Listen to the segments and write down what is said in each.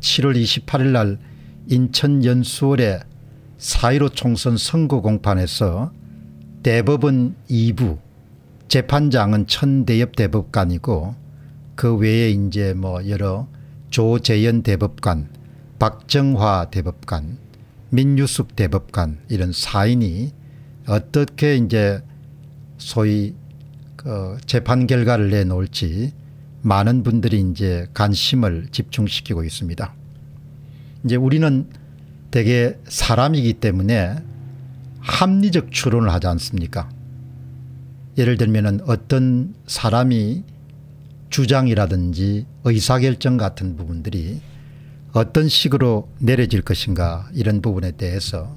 7월 28일 날 인천 연수월에4.15 총선 선거 공판에서 대법원 2부 재판장은 천대엽 대법관이고 그 외에 이제 뭐 여러 조재현 대법관 박정화 대법관 민유숙 대법관 이런 4인이 어떻게 이제 소위 그 재판 결과를 내놓을지 많은 분들이 이제 관심을 집중시키고 있습니다. 이제 우리는 대개 사람이기 때문에 합리적 추론을 하지 않습니까? 예를 들면 어떤 사람이 주장이라든지 의사결정 같은 부분들이 어떤 식으로 내려질 것인가 이런 부분에 대해서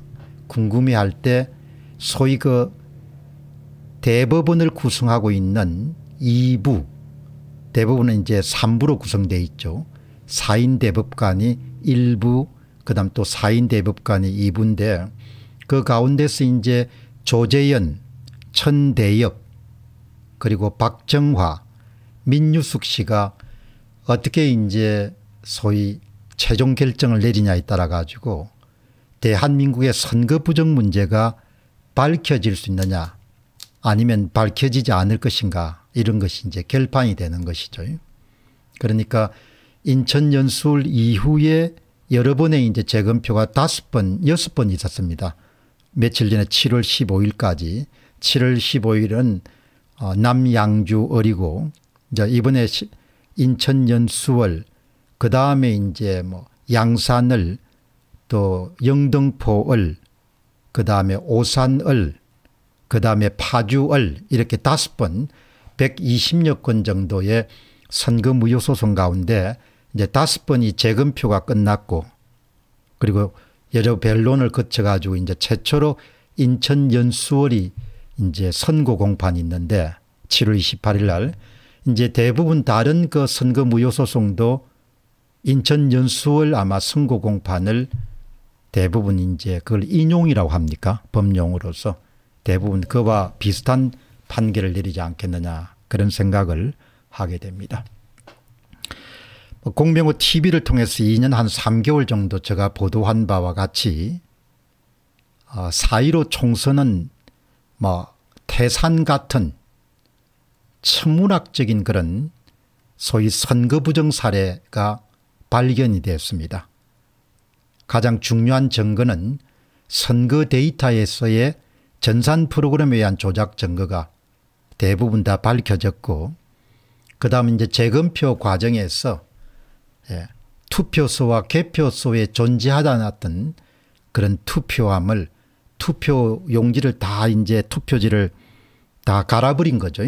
궁금해할 때 소위 그 대법원을 구성하고 있는 2부 대부분은 이제 3부로 구성되어 있죠. 4인 대법관이 1부 그다음 또 4인 대법관이 2부인데 그 가운데서 이제 조재현 천대엽 그리고 박정화 민유숙 씨가 어떻게 이제 소위 최종 결정을 내리냐에 따라 가지고 대한민국의 선거 부정 문제가 밝혀질 수 있느냐 아니면 밝혀지지 않을 것인가 이런 것이 이제 결판이 되는 것이죠. 그러니까 인천연수울 이후에 여러 번의 이제 재검표가 다섯 번, 여섯 번 있었습니다. 며칠 전에 7월 15일까지. 7월 15일은 어, 남양주 어리고, 이제 이번에 인천연수월, 그 다음에 이제 뭐 양산을, 또 영등포을, 그 다음에 오산을, 그 다음에 파주을, 이렇게 다섯 번 120여 건 정도의 선거 무효소송 가운데 이제 다섯 번이 재검표가 끝났고 그리고 여러 변론을 거쳐가지고 이제 최초로 인천 연수월이 이제 선거 공판이 있는데 7월 28일 날 이제 대부분 다른 그 선거 무효소송도 인천 연수월 아마 선거 공판을 대부분 이제 그걸 인용이라고 합니까? 법령으로서 대부분 그와 비슷한 판결을 내리지 않겠느냐 그런 생각을 하게 됩니다. 뭐 공명호 TV를 통해서 2년 한 3개월 정도 제가 보도한 바와 같이 4.15 어, 총선은 뭐 태산 같은 천문학적인 그런 소위 선거 부정 사례가 발견이 되었습니다. 가장 중요한 증거는 선거 데이터에서의 전산 프로그램에 의한 조작 증거가 대부분 다 밝혀졌고 그 다음에 이제 재검표 과정에서 예, 투표소와 개표소에 존재하지 않았던 그런 투표함을 투표 용지를 다 이제 투표지를 다 갈아버린 거죠.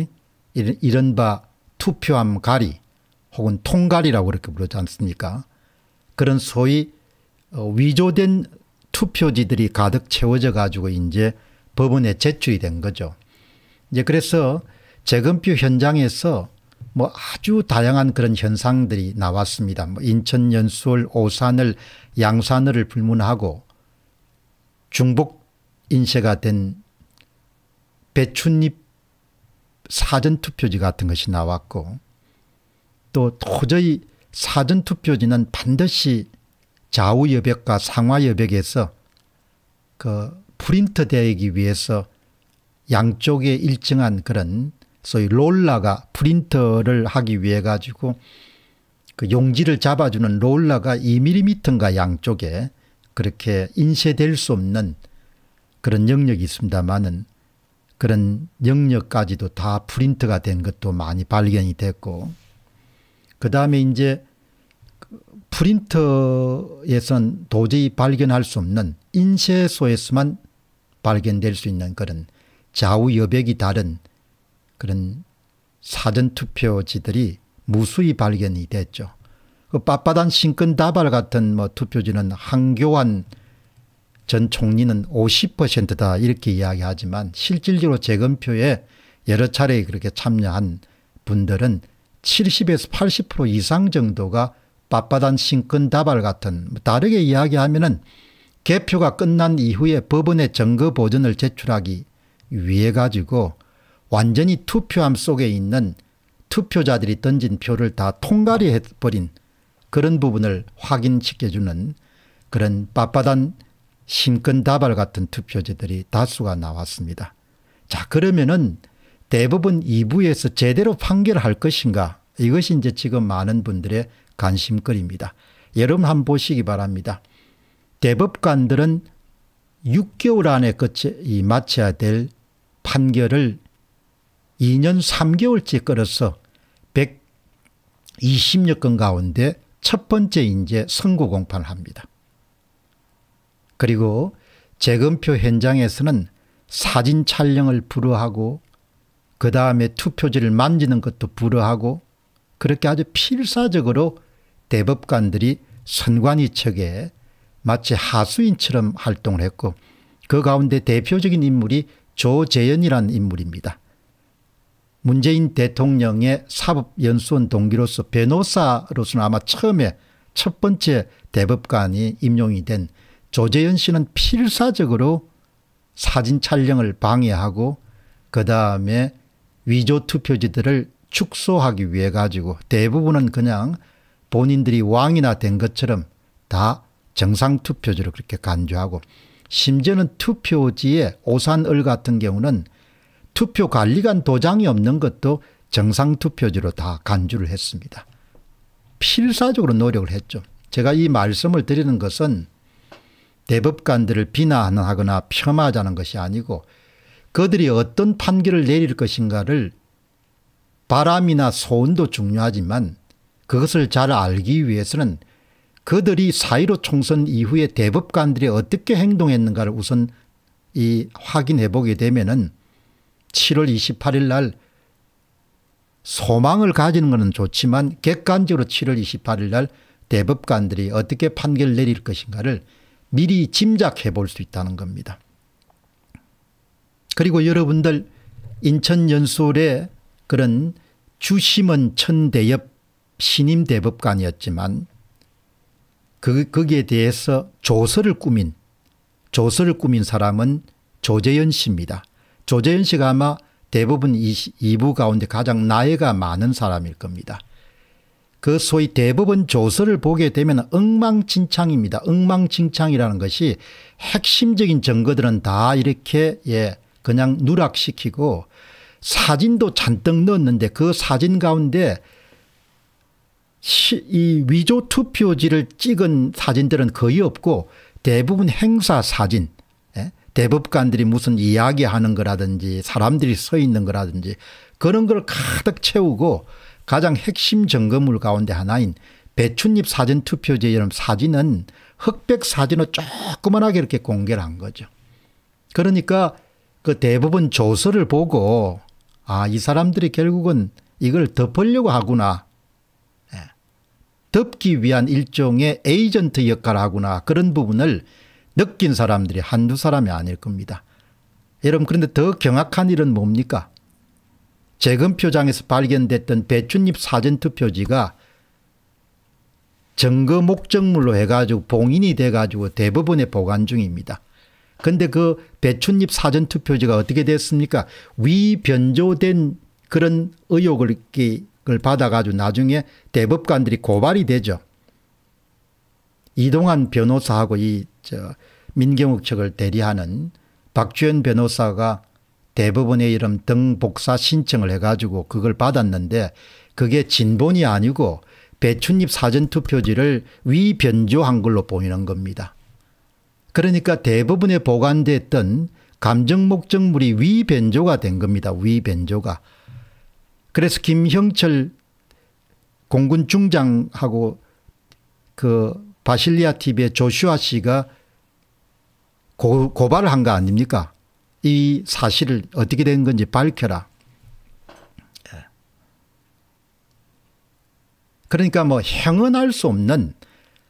이른바 투표함 가리 혹은 통가리라고 그렇게 부르지 않습니까? 그런 소위 어, 위조된 투표지들이 가득 채워져 가지고 이제 법원에 제출이 된 거죠. 이제 예, 그래서 재건표 현장에서 뭐 아주 다양한 그런 현상들이 나왔습니다. 뭐 인천 연수월 오산을 양산을 불문하고 중복 인쇄가 된 배춧잎 사전투표지 같은 것이 나왔고 또 도저히 사전투표지는 반드시 좌우여백과 상하여백에서 그 프린트 되기 위해서 양쪽에 일정한 그런 소위 롤라가 프린터를 하기 위해 가지고 그 용지를 잡아주는 롤라가 2mm인가 양쪽에 그렇게 인쇄될 수 없는 그런 영역이 있습니다만은 그런 영역까지도 다 프린트가 된 것도 많이 발견이 됐고 그 다음에 이제 프린터에선 도저히 발견할 수 없는 인쇄소에서만 발견될 수 있는 그런 좌우 여백이 다른 그런 사전투표지들이 무수히 발견이 됐죠. 그 빳빳한 신권다발 같은 뭐 투표지는 한교환 전 총리는 50%다 이렇게 이야기하지만 실질적으로 재검표에 여러 차례 그렇게 참여한 분들은 70에서 80% 이상 정도가 빳빳한 신권다발 같은 뭐 다르게 이야기하면 은 개표가 끝난 이후에 법원에 증거 보존을 제출하기 위해 가지고 완전히 투표함 속에 있는 투표자들이 던진 표를 다 통갈이해 버린 그런 부분을 확인시켜주는 그런 빳빳한 심근다발 같은 투표제들이 다수가 나왔습니다. 자 그러면은 대법원 2부에서 제대로 판결할 것인가 이것이 이제 지금 많은 분들의 관심거리입니다. 여러분 한번 보시기 바랍니다. 대법관들은 6개월 안에 끝이 마쳐야 될 판결을 2년 3개월째 끌어서 120여 건 가운데 첫 번째 인제 선고 공판을 합니다. 그리고 재검표 현장에서는 사진 촬영을 불허하고 그 다음에 투표지를 만지는 것도 불허하고 그렇게 아주 필사적으로 대법관들이 선관위 측에 마치 하수인처럼 활동을 했고 그 가운데 대표적인 인물이 조재연이란 인물입니다. 문재인 대통령의 사법연수원 동기로서 변호사로서는 아마 처음에 첫 번째 대법관이 임용이 된 조재현 씨는 필사적으로 사진 촬영을 방해하고 그 다음에 위조 투표지들을 축소하기 위해 가지고 대부분은 그냥 본인들이 왕이나 된 것처럼 다 정상 투표지로 그렇게 간주하고 심지어는 투표지에 오산을 같은 경우는 투표 관리관 도장이 없는 것도 정상 투표지로 다 간주를 했습니다. 필사적으로 노력을 했죠. 제가 이 말씀을 드리는 것은 대법관들을 비난하거나 폄하자는 것이 아니고 그들이 어떤 판결을 내릴 것인가를 바람이나 소음도 중요하지만 그것을 잘 알기 위해서는 그들이 사1 5 총선 이후에 대법관들이 어떻게 행동했는가를 우선 이 확인해 보게 되면은 7월 28일 날 소망을 가지는 것은 좋지만 객관적으로 7월 28일 날 대법관들이 어떻게 판결 내릴 것인가를 미리 짐작해 볼 수 있다는 겁니다. 그리고 여러분들 인천 연수울의 그런 주심은 천대엽 신임 대법관이었지만 그, 거기에 대해서 조서를 꾸민 조서를 꾸민 사람은 조재현 씨입니다. 조재현 씨가 아마 대부분 이, 2부 가운데 가장 나이가 많은 사람일 겁니다. 그 소위 대부분 조서를 보게 되면 엉망진창입니다. 엉망진창이라는 것이 핵심적인 증거들은 다 이렇게 예 그냥 누락시키고 사진도 잔뜩 넣었는데 그 사진 가운데 이 위조 투표지를 찍은 사진들은 거의 없고 대부분 행사 사진 예? 대법관들이 무슨 이야기하는 거라든지 사람들이 서 있는 거라든지 그런 걸 가득 채우고 가장 핵심 점검물 가운데 하나인 배춧잎 사진 투표지처럼 사진은 흑백 사진을 조그만하게 이렇게 공개를 한 거죠. 그러니까 그 대부분 조서를 보고 아이 사람들이 결국은 이걸 덮으려고 하구나 덮기 위한 일종의 에이전트 역할을 하구나 그런 부분을 느낀 사람들이 한두 사람이 아닐 겁니다. 여러분 그런데 더 경악한 일은 뭡니까? 재검표장에서 발견됐던 배춧잎 사전투표지가 증거 목적물로 해가지고 봉인이 돼가지고 대부분에 보관 중입니다. 근데 그 배춧잎 사전투표지가 어떻게 됐습니까? 위변조된 그런 의혹을 그걸 받아가지고 나중에 대법관들이 고발이 되죠. 이동환 변호사하고 이 저 민경욱 측을 대리하는 박주현 변호사가 대법원의 이름 등복사 신청을 해가지고 그걸 받았는데 그게 진본이 아니고 배춧잎 사전투표지를 위변조한 걸로 보이는 겁니다. 그러니까 대법원에 보관됐던 감정목적물이 위변조가 된 겁니다. 위변조가. 그래서 김형철 공군 중장하고 그 바실리아 TV의 조슈아 씨가 고, 발을 한 거 아닙니까? 이 사실을 어떻게 된 건지 밝혀라. 예. 그러니까 뭐 형언할 수 없는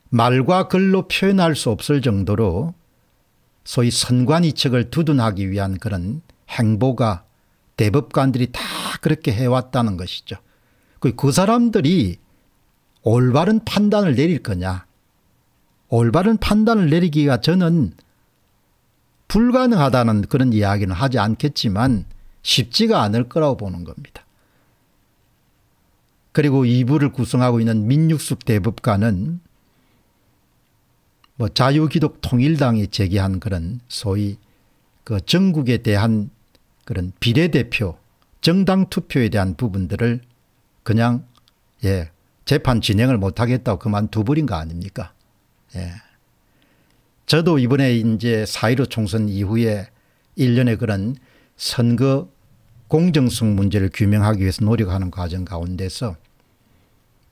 말과 글로 표현할 수 없을 정도로 소위 선관이측을 두둔하기 위한 그런 행보가 대법관들이 다 그렇게 해왔다는 것이죠. 그, 그 사람들이 올바른 판단을 내릴 거냐. 올바른 판단을 내리기가 저는 불가능하다는 그런 이야기는 하지 않겠지만 쉽지가 않을 거라고 보는 겁니다. 그리고 이부를 구성하고 있는 민육숙 대법관은 뭐 자유기독 통일당이 제기한 그런 소위 그 전국에 대한 그런 비례대표 정당 투표에 대한 부분들을 그냥 예, 재판 진행을 못하겠다고 그만두버린 거 아닙니까? 예. 저도 이번에 이제 4.15 총선 이후에 일련의 그런 선거 공정성 문제를 규명하기 위해서 노력하는 과정 가운데서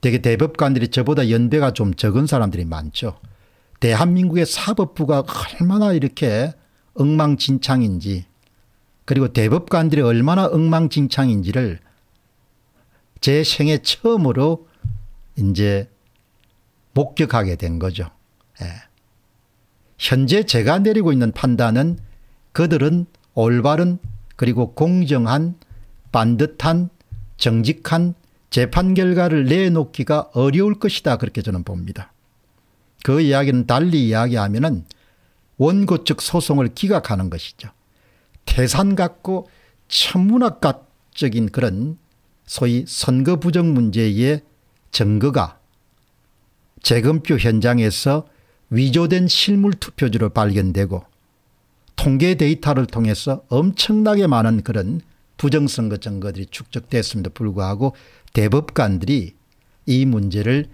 되게 대법관들이 저보다 연배가 좀 적은 사람들이 많죠. 대한민국의 사법부가 얼마나 이렇게 엉망진창인지 그리고 대법관들이 얼마나 엉망진창인지를 제 생애 처음으로 이제 목격하게 된 거죠. 예. 현재 제가 내리고 있는 판단은 그들은 올바른 그리고 공정한 반듯한 정직한 재판 결과를 내놓기가 어려울 것이다 그렇게 저는 봅니다. 그 이야기는 달리 이야기하면 원고 측 소송을 기각하는 것이죠. 태산 같고 천문학적인 가 그런 소위 선거 부정 문제의 증거가 재검표 현장에서 위조된 실물 투표지로 발견되고 통계 데이터를 통해서 엄청나게 많은 그런 부정선거 증거들이 축적됐음에도 불구하고 대법관들이 이 문제를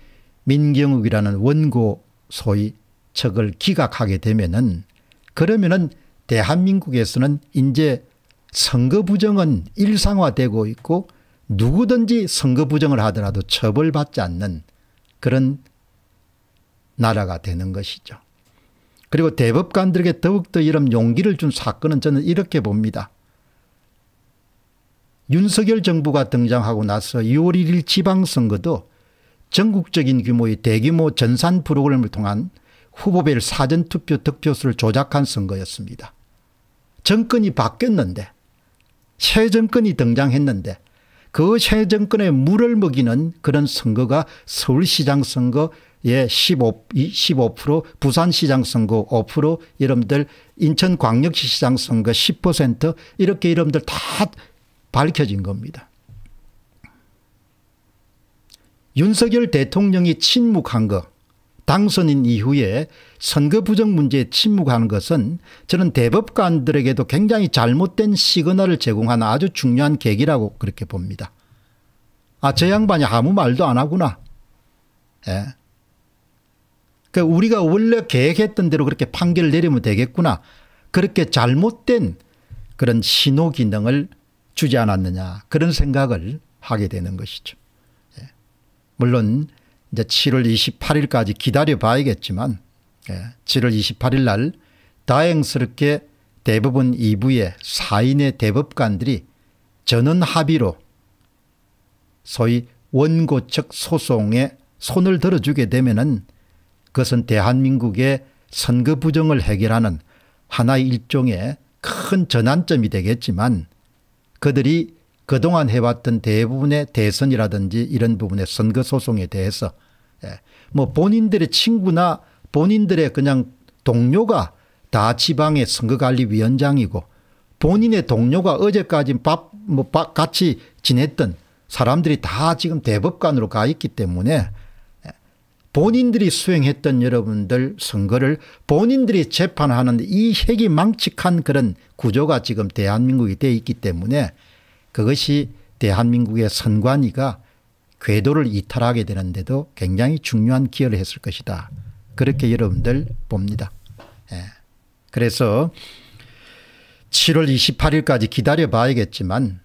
민경욱이라는 원고 소위 척을 기각하게 되면은 그러면은 대한민국에서는 이제 선거 부정은 일상화되고 있고 누구든지 선거 부정을 하더라도 처벌받지 않는 그런 나라가 되는 것이죠. 그리고 대법관들에게 더욱더 이런 용기를 준 사건은 저는 이렇게 봅니다. 윤석열 정부가 등장하고 나서 6월 1일 지방선거도 전국적인 규모의 대규모 전산 프로그램을 통한 후보별 사전투표 득표수를 조작한 선거였습니다. 정권이 바뀌었는데 새 정권이 등장했는데 그 새정권의 물을 먹이는 그런 선거가 서울시장 선거의 15, 15% 부산시장 선거 5% 여러분들 인천광역시시장 선거 10% 이렇게 여러분들 다 밝혀진 겁니다. 윤석열 대통령이 침묵한 거 당선인 이후에 선거 부정 문제에 침묵하는 것은 저는 대법관들에게도 굉장히 잘못된 시그널을 제공하는 아주 중요한 계기라고 그렇게 봅니다. 아, 저 양반이 아무 말도 안 하구나. 예. 그러니까 우리가 원래 계획했던 대로 그렇게 판결을 내리면 되겠구나. 그렇게 잘못된 그런 신호 기능을 주지 않았느냐. 그런 생각을 하게 되는 것이죠. 예. 물론 이제 7월 28일까지 기다려 봐야겠지만 예, 7월 28일 날 다행스럽게 대법원 2부의 4인의 대법관들이 전원 합의로 소위 원고 측 소송에 손을 들어주게 되면은 그것은 대한민국의 선거 부정을 해결하는 하나의 일종의 큰 전환점이 되겠지만 그들이 그동안 해왔던 대부분의 대선이라든지 이런 부분의 선거 소송에 대해서 예, 뭐 본인들의 친구나 본인들의 그냥 동료가 다 지방의 선거관리위원장이고 본인의 동료가 어제까지 밥, 뭐, 같이 지냈던 사람들이 다 지금 대법관으로 가 있기 때문에 예, 본인들이 수행했던 여러분들 선거를 본인들이 재판하는 이 핵이 망측한 그런 구조가 지금 대한민국이 돼 있기 때문에 그것이 대한민국의 선관위가 궤도를 이탈하게 되는데도 굉장히 중요한 기여를 했을 것이다. 그렇게 여러분들 봅니다. 예. 그래서 7월 28일까지 기다려봐야겠지만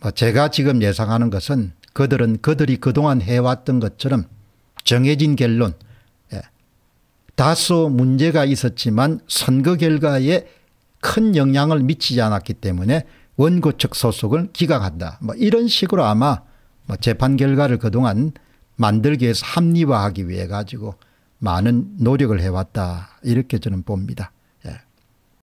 뭐 제가 지금 예상하는 것은 그들은 그들이 그동안 해왔던 것처럼 정해진 결론 예. 다소 문제가 있었지만 선거 결과에 큰 영향을 미치지 않았기 때문에 원고 측 소속을 기각한다. 뭐 이런 식으로 아마 뭐 재판 결과를 그동안 만들기 위해서 합리화하기 위해 가지고 많은 노력을 해왔다. 이렇게 저는 봅니다.